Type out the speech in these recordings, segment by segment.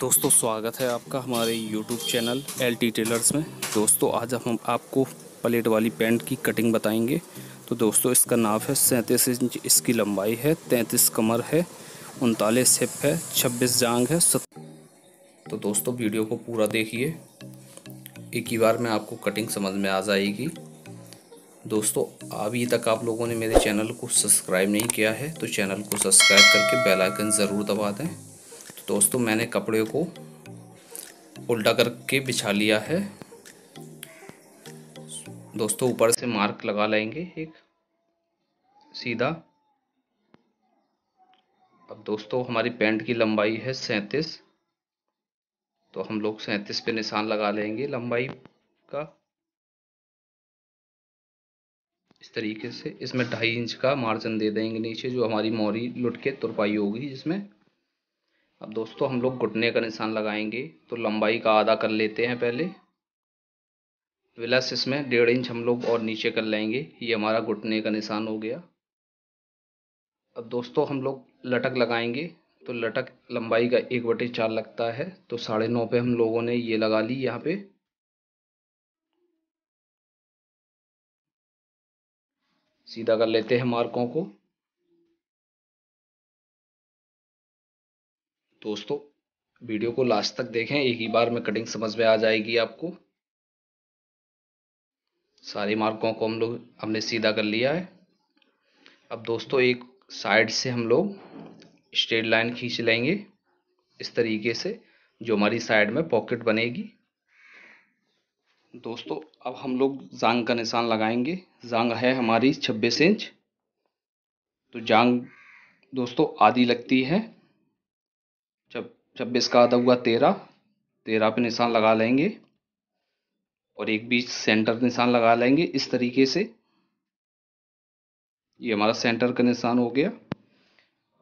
दोस्तों स्वागत है आपका हमारे YouTube channel L T tailors में दोस्तों आज हम आपको प्लेट वाली पैंट की कटिंग बताएंगे तो दोस्तों इसका नाप है सैंतीस इंच इसकी लंबाई है तैंतीस कमर है उनतालीस हिप है छब्बीस जांग है सत... तो दोस्तों वीडियो को पूरा देखिए एक ही बार में आपको कटिंग समझ में आ जाएगी दोस्तों अभी तक आप लोगों ने मेरे चैनल को सब्सक्राइब नहीं किया है तो चैनल को सब्सक्राइब करके बेलाइकन ज़रूर दबा दें दोस्तों मैंने कपड़े को उल्टा करके बिछा लिया है दोस्तों ऊपर से मार्क लगा लेंगे एक सीधा अब दोस्तों हमारी पैंट की लंबाई है सैंतीस तो हम लोग सैंतीस पे निशान लगा लेंगे लंबाई का इस तरीके से इसमें ढाई इंच का मार्जिन दे देंगे नीचे जो हमारी मोरी लुटके तुरपाई होगी जिसमें अब दोस्तों हम लोग घुटने का निशान लगाएंगे तो लंबाई का आधा कर लेते हैं पहले विलस इसमें डेढ़ इंच हम लोग और नीचे कर लेंगे ये हमारा घुटने का निशान हो गया अब दोस्तों हम लोग लटक लगाएंगे तो लटक लंबाई का एक बटे चार लगता है तो साढ़े नौ पे हम लोगों ने ये लगा ली यहाँ पे सीधा कर लेते हैं मार्कों को दोस्तों वीडियो को लास्ट तक देखें एक ही बार में कटिंग समझ में आ जाएगी आपको सारे मार्कों को हम लोग हमने सीधा कर लिया है अब दोस्तों एक साइड से हम लोग स्ट्रेट लाइन खींच लेंगे इस तरीके से जो हमारी साइड में पॉकेट बनेगी दोस्तों अब हम लोग जांग का निशान लगाएंगे जांग है हमारी 26 इंच तो जांग दोस्तों आधी लगती है छब्बीस का आधा हुआ तेरह तेरह पे निशान लगा लेंगे और एक बीच सेंटर निशान लगा लेंगे इस तरीके से ये हमारा सेंटर का निशान हो गया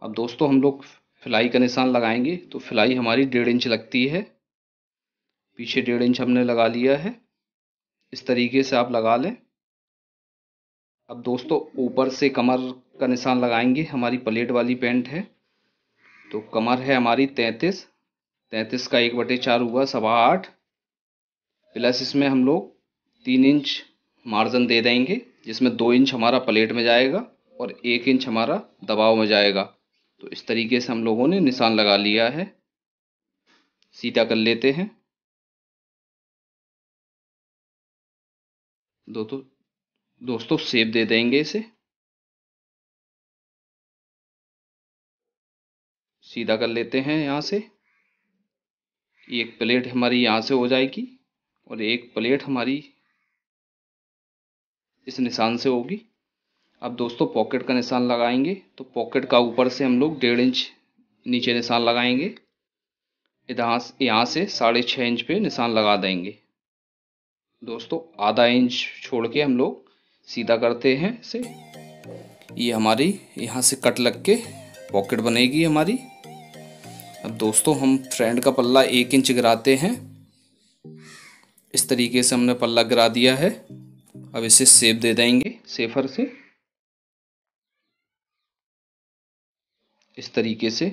अब दोस्तों हम लोग फिलाई का निशान लगाएंगे तो फिलाई हमारी डेढ़ इंच लगती है पीछे डेढ़ इंच हमने लगा लिया है इस तरीके से आप लगा लें अब दोस्तों ऊपर से कमर का निशान लगाएंगे हमारी प्लेट वाली पेंट है तो कमर है हमारी तैंतीस तैंतीस का एक बटे चार हुआ सवा आठ प्लस इसमें हम लोग तीन इंच मार्जिन दे देंगे जिसमें दो इंच हमारा प्लेट में जाएगा और एक इंच हमारा दबाव में जाएगा तो इस तरीके से हम लोगों ने निशान लगा लिया है सीधा कर लेते हैं दो तो दोस्तों सेब दे देंगे इसे सीधा कर लेते हैं यहाँ से एक प्लेट हमारी यहाँ से हो जाएगी और एक प्लेट हमारी इस निशान से होगी अब दोस्तों पॉकेट का निशान लगाएंगे तो पॉकेट का ऊपर से हम लोग डेढ़ इंच नीचे निशान लगाएंगे इधर यहाँ से साढ़े छः इंच पे निशान लगा देंगे दोस्तों आधा इंच छोड़ के हम लोग सीधा करते हैं इसे ये हमारी यहाँ से कट लग के पॉकेट बनेगी हमारी अब दोस्तों हम फ्रेंड का पल्ला एक इंच गिराते हैं इस तरीके से हमने पल्ला गिरा दिया है अब इसे सेब दे देंगे सेफर से इस तरीके से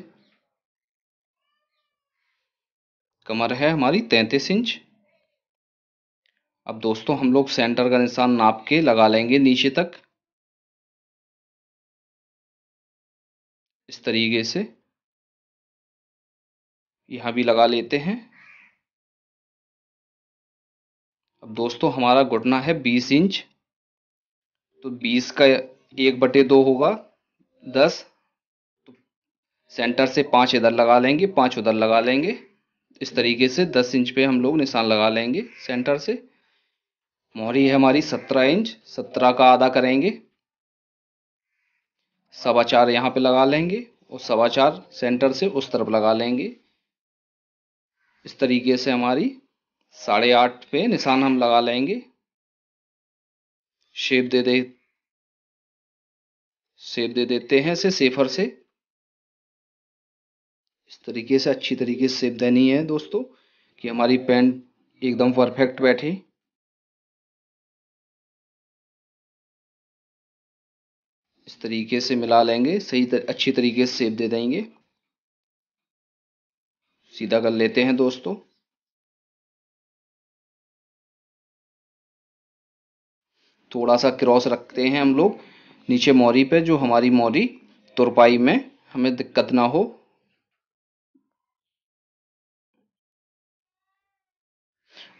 कमर है हमारी तैंतीस इंच अब दोस्तों हम लोग सेंटर का निशान नाप के लगा लेंगे नीचे तक इस तरीके से यहाँ भी लगा लेते हैं अब दोस्तों हमारा घुटना है बीस इंच तो बीस का एक बटे दो होगा दस तो सेंटर से पाँच इधर लगा लेंगे पाँच उधर लगा लेंगे इस तरीके से दस इंच पे हम लोग निशान लगा लेंगे सेंटर से मोहरी है हमारी सत्रह इंच सत्रह का आधा करेंगे सवा चार यहाँ पे लगा लेंगे और सवा चार सेंटर से उस तरफ लगा लेंगे इस तरीके से हमारी साढ़े आठ पे निशान हम लगा लेंगे शेप दे दे शेप दे देते हैं इसे सेफर से इस तरीके से अच्छी तरीके से शेप देनी है दोस्तों कि हमारी पेंट एकदम परफेक्ट बैठे इस तरीके से मिला लेंगे सही तर, अच्छी तरीके से सेप दे देंगे सीधा कर लेते हैं दोस्तों थोड़ा सा क्रॉस रखते हैं हम लोग नीचे मोरी पे जो हमारी मोरी तुरपाई में हमें दिक्कत ना हो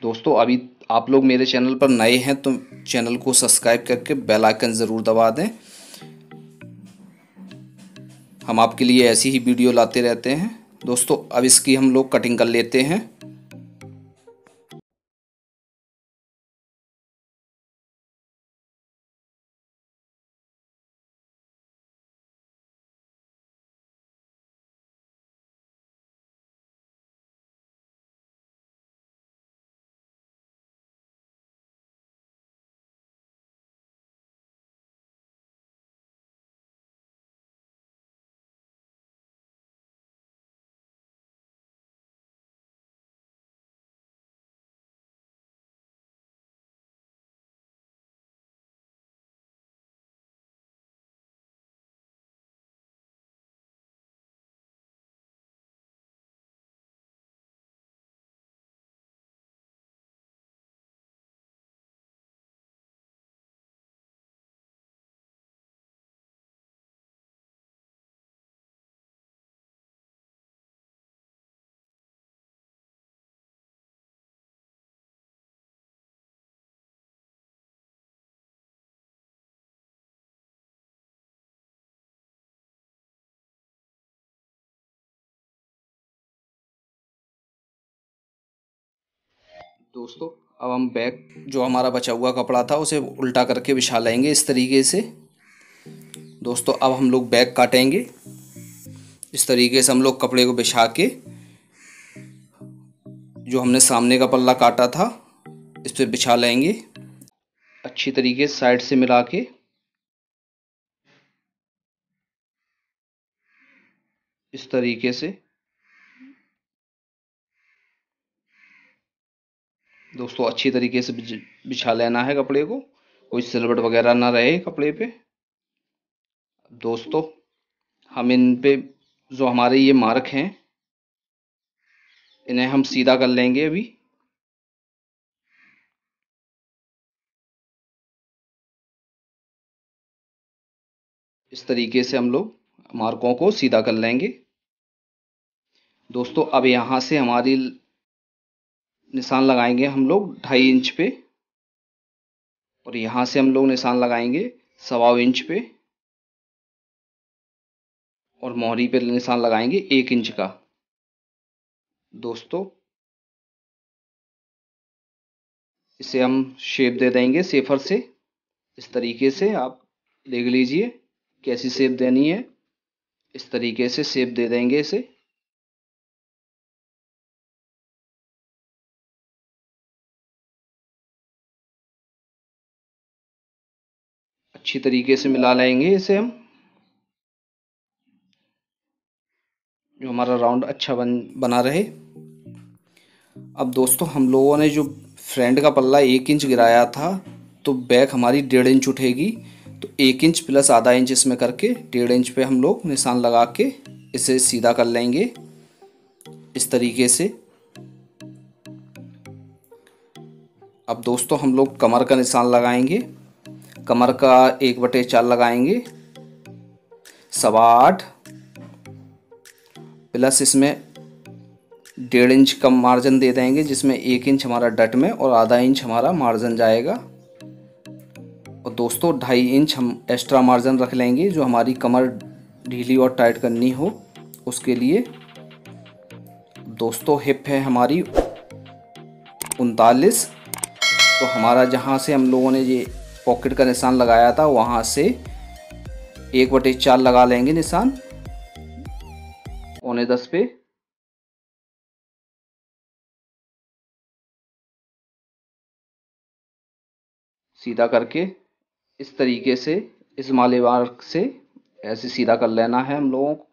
दोस्तों अभी आप लोग मेरे चैनल पर नए हैं तो चैनल को सब्सक्राइब करके बेल आइकन ज़रूर दबा दें हम आपके लिए ऐसी ही वीडियो लाते रहते हैं दोस्तों अब इसकी हम लोग कटिंग कर लेते हैं दोस्तों अब हम बैग जो हमारा बचा हुआ कपड़ा था उसे उल्टा करके बिछा लेंगे इस तरीके से दोस्तों अब हम लोग बैग काटेंगे इस तरीके से हम लोग कपड़े को बिछा के जो हमने सामने का पल्ला काटा था इस पर बिछा लेंगे अच्छी तरीके से साइड से मिला के इस तरीके से उसको अच्छी तरीके से बिछा लेना है कपड़े को कोई सिलवट वगैरह ना रहे कपड़े पे दोस्तों हम इन पे जो हमारे ये मार्क हैं इन्हें हम सीधा कर लेंगे अभी इस तरीके से हम लोग मार्कों को सीधा कर लेंगे दोस्तों अब यहाँ से हमारी निशान लगाएंगे हम लोग ढाई इंच पे और यहाँ से हम लोग निशान लगाएंगे सवा इंच पे और मोहरी पे निशान लगाएंगे एक इंच का दोस्तों इसे हम शेप दे देंगे सेफर से इस तरीके से आप देख लीजिए कैसी शेप देनी है इस तरीके से शेप दे देंगे इसे अच्छी तरीके से मिला लेंगे इसे हम जो हमारा राउंड अच्छा बन बना रहे अब दोस्तों हम लोगों ने जो फ्रंट का पल्ला एक इंच गिराया था तो बैक हमारी डेढ़ इंच उठेगी तो एक इंच प्लस आधा इंच इसमें करके डेढ़ इंच पे हम लोग निशान लगा के इसे सीधा कर लेंगे इस तरीके से अब दोस्तों हम लोग कमर का निशान लगाएंगे कमर का एक बटे चार लगाएंगे सवा आठ प्लस इसमें डेढ़ इंच का मार्जिन दे देंगे जिसमें एक इंच हमारा डट में और आधा इंच हमारा मार्जिन जाएगा और दोस्तों ढाई इंच हम एक्स्ट्रा मार्जिन रख लेंगे जो हमारी कमर ढीली और टाइट करनी हो उसके लिए दोस्तों हिप है हमारी उनतालीस तो हमारा जहाँ से हम लोगों ने ये पॉकेट का निशान लगाया था वहाँ से एक बटे चार लगा लेंगे निशान पौने दस पे सीधा करके इस तरीके से इस मालेवार से ऐसे सीधा कर लेना है हम लोगों को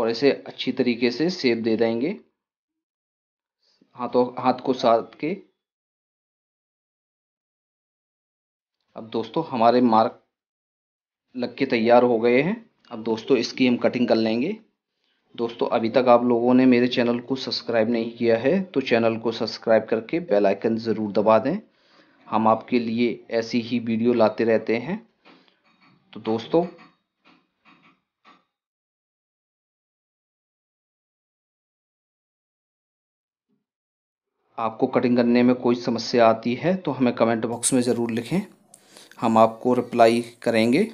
और इसे अच्छी तरीके से सेब दे देंगे हाथों हाथ को साथ के अब दोस्तों हमारे मार्क लग के तैयार हो गए हैं अब दोस्तों इसकी हम कटिंग कर लेंगे दोस्तों अभी तक आप लोगों ने मेरे चैनल को सब्सक्राइब नहीं किया है तो चैनल को सब्सक्राइब करके बेल आइकन ज़रूर दबा दें हम आपके लिए ऐसी ही वीडियो लाते रहते हैं तो दोस्तों आपको कटिंग करने में कोई समस्या आती है तो हमें कमेंट बॉक्स में ज़रूर लिखें हम आपको रिप्लाई करेंगे